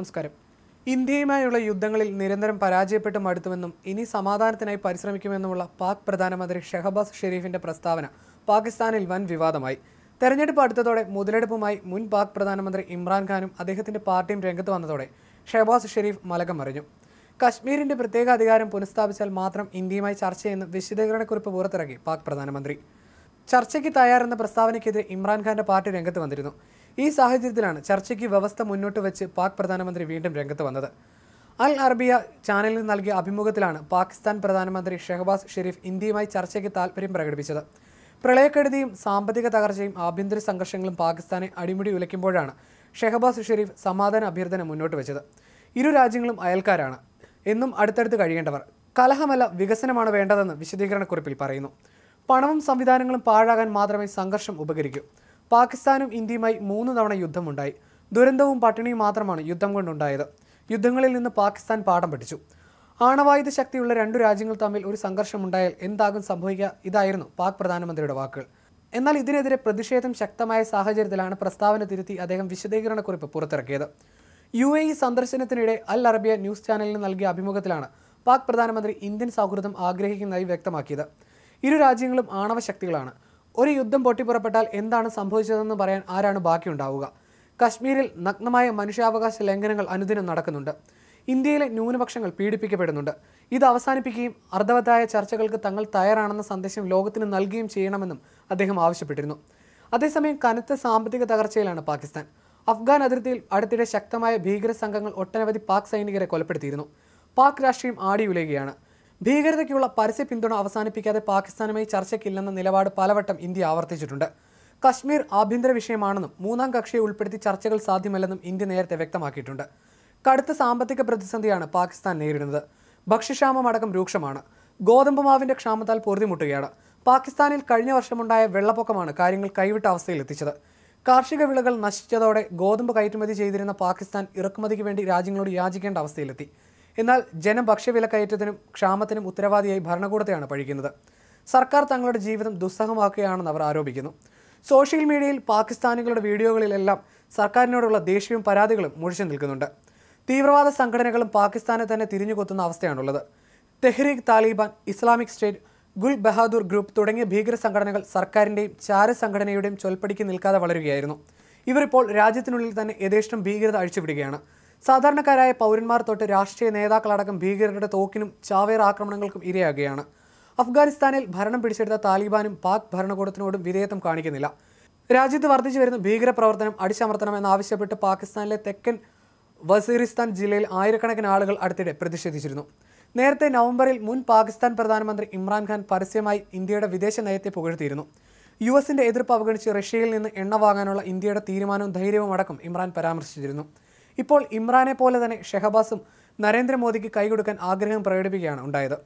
നമസ്കാരം ഇന്ത്യയുമായുള്ള യുദ്ധങ്ങളിൽ നിരന്തരം പരാജയപ്പെട്ട് മടുത്തുമെന്നും ഇനി സമാധാനത്തിനായി പരിശ്രമിക്കുമെന്നുമുള്ള പാക് പ്രധാനമന്ത്രി ഷെഹബാസ് ഷെരീഫിന്റെ പ്രസ്താവന പാകിസ്ഥാനിൽ വൻ വിവാദമായി തെരഞ്ഞെടുപ്പ് അടുത്തതോടെ മുതലെടുപ്പുമായി മുൻ പാക് പ്രധാനമന്ത്രി ഇമ്രാൻഖാനും അദ്ദേഹത്തിന്റെ പാർട്ടിയും രംഗത്ത് വന്നതോടെ ഷെഹബാസ് ഷെരീഫ് മലകം മറിഞ്ഞു കശ്മീരിന്റെ പ്രത്യേക അധികാരം പുനഃസ്ഥാപിച്ചാൽ മാത്രം ഇന്ത്യയുമായി ചർച്ചയെന്ന് വിശദീകരണക്കുറിപ്പ് പുറത്തിറക്കി പാക് പ്രധാനമന്ത്രി ചർച്ചയ്ക്ക് തയ്യാറെന്ന പ്രസ്താവനയ്ക്കെതിരെ ഇമ്രാൻഖാന്റെ പാർട്ടി രംഗത്ത് വന്നിരുന്നു ഈ സാഹചര്യത്തിലാണ് ചർച്ചയ്ക്ക് വ്യവസ്ഥ മുന്നോട്ട് വെച്ച് പാക് പ്രധാനമന്ത്രി വീണ്ടും രംഗത്ത് വന്നത് അൽ അറബിയ ചാനലിൽ നൽകിയ അഭിമുഖത്തിലാണ് പാകിസ്ഥാൻ പ്രധാനമന്ത്രി ഷെഹബാസ് ഷെരീഫ് ഇന്ത്യയുമായി ചർച്ചയ്ക്ക് താൽപ്പര്യം പ്രകടിപ്പിച്ചത് പ്രളയക്കെടുതിയും സാമ്പത്തിക തകർച്ചയും ആഭ്യന്തര സംഘർഷങ്ങളും പാകിസ്ഥാനെ അടിമുടി ഉലയ്ക്കുമ്പോഴാണ് ഷെഹബാസ് ഷെരീഫ് സമാധാന അഭ്യർത്ഥന മുന്നോട്ട് വെച്ചത് ഇരു രാജ്യങ്ങളും അയൽക്കാരാണ് എന്നും അടുത്തടുത്ത് കഴിയേണ്ടവർ കലഹമല്ല വികസനമാണ് വേണ്ടതെന്ന് വിശദീകരണക്കുറിപ്പിൽ പറയുന്നു പണവും സംവിധാനങ്ങളും പാഴാകാൻ മാത്രമേ സംഘർഷം ഉപകരിക്കൂ പാകിസ്ഥാനും ഇന്ത്യയുമായി മൂന്ന് തവണ യുദ്ധമുണ്ടായി ദുരന്തവും പട്ടിണിയും മാത്രമാണ് യുദ്ധം കൊണ്ടുണ്ടായത് യുദ്ധങ്ങളിൽ നിന്ന് പാകിസ്ഥാൻ പാഠം പഠിച്ചു ആണവായുധ ശക്തിയുള്ള രണ്ടു രാജ്യങ്ങൾ തമ്മിൽ ഒരു സംഘർഷമുണ്ടായാൽ എന്താകും സംഭവിക്കുക ഇതായിരുന്നു പാക് പ്രധാനമന്ത്രിയുടെ വാക്കുകൾ എന്നാൽ ഇതിനെതിരെ പ്രതിഷേധം ശക്തമായ സാഹചര്യത്തിലാണ് പ്രസ്താവന തിരുത്തി അദ്ദേഹം വിശദീകരണക്കുറിപ്പ് പുറത്തിറക്കിയത് യു എ ഇ സന്ദർശനത്തിനിടെ അൽ അറബിയ ന്യൂസ് ചാനലിന് നൽകിയ അഭിമുഖത്തിലാണ് പാക് പ്രധാനമന്ത്രി ഇന്ത്യൻ സൗഹൃദം ആഗ്രഹിക്കുന്നതായി വ്യക്തമാക്കിയത് ഇരു രാജ്യങ്ങളും ആണവ ശക്തികളാണ് ഒരു യുദ്ധം പൊട്ടിപ്പുറപ്പെട്ടാൽ എന്താണ് സംഭവിച്ചതെന്ന് പറയാൻ ആരാണ് ബാക്കിയുണ്ടാവുക കശ്മീരിൽ നഗ്നമായ മനുഷ്യാവകാശ ലംഘനങ്ങൾ അനുദിനം നടക്കുന്നുണ്ട് ഇന്ത്യയിലെ ന്യൂനപക്ഷങ്ങൾ പീഡിപ്പിക്കപ്പെടുന്നുണ്ട് ഇത് അവസാനിപ്പിക്കുകയും അർദ്ധവത്തായ ചർച്ചകൾക്ക് തങ്ങൾ തയ്യാറാണെന്ന സന്ദേശം ലോകത്തിന് നൽകുകയും ചെയ്യണമെന്നും അദ്ദേഹം ആവശ്യപ്പെട്ടിരുന്നു അതേസമയം കനത്ത സാമ്പത്തിക തകർച്ചയിലാണ് പാകിസ്ഥാൻ അഫ്ഗാൻ അതിർത്തിയിൽ അടുത്തിടെ ശക്തമായ ഭീകര സംഘങ്ങൾ ഒട്ടനവധി പാക് സൈനികരെ കൊലപ്പെടുത്തിയിരുന്നു പാക് രാഷ്ട്രീയം ആടിയുലയുകയാണ് ഭീകരതയ്ക്കുള്ള പരസ്യ പിന്തുണ അവസാനിപ്പിക്കാതെ പാകിസ്ഥാനുമായി ചർച്ചയ്ക്കില്ലെന്ന നിലപാട് പലവട്ടം ഇന്ത്യ ആവർത്തിച്ചിട്ടുണ്ട് കശ്മീർ ആഭ്യന്തര വിഷയമാണെന്നും മൂന്നാം കക്ഷിയെ ഉൾപ്പെടുത്തി ചർച്ചകൾ സാധ്യമല്ലെന്നും ഇന്ത്യ നേരത്തെ വ്യക്തമാക്കിയിട്ടുണ്ട് കടുത്ത സാമ്പത്തിക പ്രതിസന്ധിയാണ് പാകിസ്ഥാൻ നേരിടുന്നത് ഭക്ഷ്യക്ഷാമം അടക്കം രൂക്ഷമാണ് ഗോതമ്പ് മാവിന്റെ ക്ഷാമത്താൽ പൊറുതിമുട്ടുകയാണ് പാകിസ്ഥാനിൽ കഴിഞ്ഞ വർഷമുണ്ടായ വെള്ളപ്പൊക്കമാണ് കാര്യങ്ങൾ കൈവിട്ട അവസ്ഥയിലെത്തിച്ചത് കാർഷിക വിളകൾ നശിച്ചതോടെ ഗോതമ്പ് കയറ്റുമതി ചെയ്തിരുന്ന പാകിസ്ഥാൻ ഇറക്കുമതിക്ക് വേണ്ടി രാജ്യങ്ങളോട് യാചിക്കേണ്ട അവസ്ഥയിലെത്തി എന്നാൽ ജനം ഭക്ഷ്യവിലക്കയറ്റത്തിനും ക്ഷാമത്തിനും ഉത്തരവാദിയായി ഭരണകൂടത്തെയാണ് പഴിക്കുന്നത് സർക്കാർ തങ്ങളുടെ ജീവിതം ദുസ്സഹമാക്കുകയാണെന്ന് അവർ ആരോപിക്കുന്നു സോഷ്യൽ മീഡിയയിൽ പാകിസ്ഥാനികളുടെ വീഡിയോകളിലെല്ലാം സർക്കാരിനോടുള്ള ദേഷ്യവും പരാതികളും മുഴിച്ചു നിൽക്കുന്നുണ്ട് തീവ്രവാദ സംഘടനകളും പാകിസ്ഥാനെ തന്നെ തിരിഞ്ഞുകൊത്തുന്ന അവസ്ഥയാണുള്ളത് Tehreek Taliban Islamic State Gul Bahadur group തുടങ്ങിയ ഭീകര സംഘടനകൾ സർക്കാരിൻ്റെയും ചാര സംഘടനയുടെയും ചൊൽപ്പടിക്ക് നിൽക്കാതെ വളരുകയായിരുന്നു ഇവരിപ്പോൾ രാജ്യത്തിനുള്ളിൽ തന്നെ യഥേഷ്ടം ഭീകരത അഴിച്ചുവിടുകയാണ് സാധാരണക്കാരായ പൗരന്മാർ തൊട്ട് രാഷ്ട്രീയ നേതാക്കളടക്കം ഭീകരരുടെ തോക്കിനും ചാവേർ ആക്രമണങ്ങൾക്കും ഇരയാകുകയാണ് അഫ്ഗാനിസ്ഥാനിൽ ഭരണം പിടിച്ചെടുത്ത താലിബാനും പാക് ഭരണകൂടത്തിനോടും വിധേയത്വം കാണിക്കുന്നില്ല രാജ്യത്ത് വർദ്ധിച്ചു വരുന്ന ഭീകരപ്രവർത്തനം അടിച്ചമർത്തണമെന്നാവശ്യപ്പെട്ട് പാകിസ്ഥാനിലെ തെക്കൻ വസീറിസ്ഥാൻ ജില്ലയിൽ ആയിരക്കണക്കിന് ആളുകൾ അടുത്തിടെ പ്രതിഷേധിച്ചിരുന്നു നേരത്തെ നവംബറിൽ മുൻ പാകിസ്ഥാൻ പ്രധാനമന്ത്രി ഇമ്രാൻഖാൻ പരസ്യമായി ഇന്ത്യയുടെ വിദേശ നയത്തെ പുകഴ്ത്തിയിരുന്നു യു എസിൻ്റെ എതിർപ്പ് അവഗണിച്ച് റഷ്യയിൽ നിന്ന് എണ്ണ വാങ്ങാനുള്ള ഇന്ത്യയുടെ തീരുമാനവും ധൈര്യവും അടക്കം ഇമ്രാൻ പരാമർശിച്ചിരുന്നു ഇപ്പോൾ ഇമ്രാനെ പോലെ തന്നെ ഷെഹബാസും നരേന്ദ്രമോദിക്ക് കൈകൊടുക്കാൻ ആഗ്രഹം പ്രകടിപ്പിക്കുകയാണ് ഉണ്ടായത്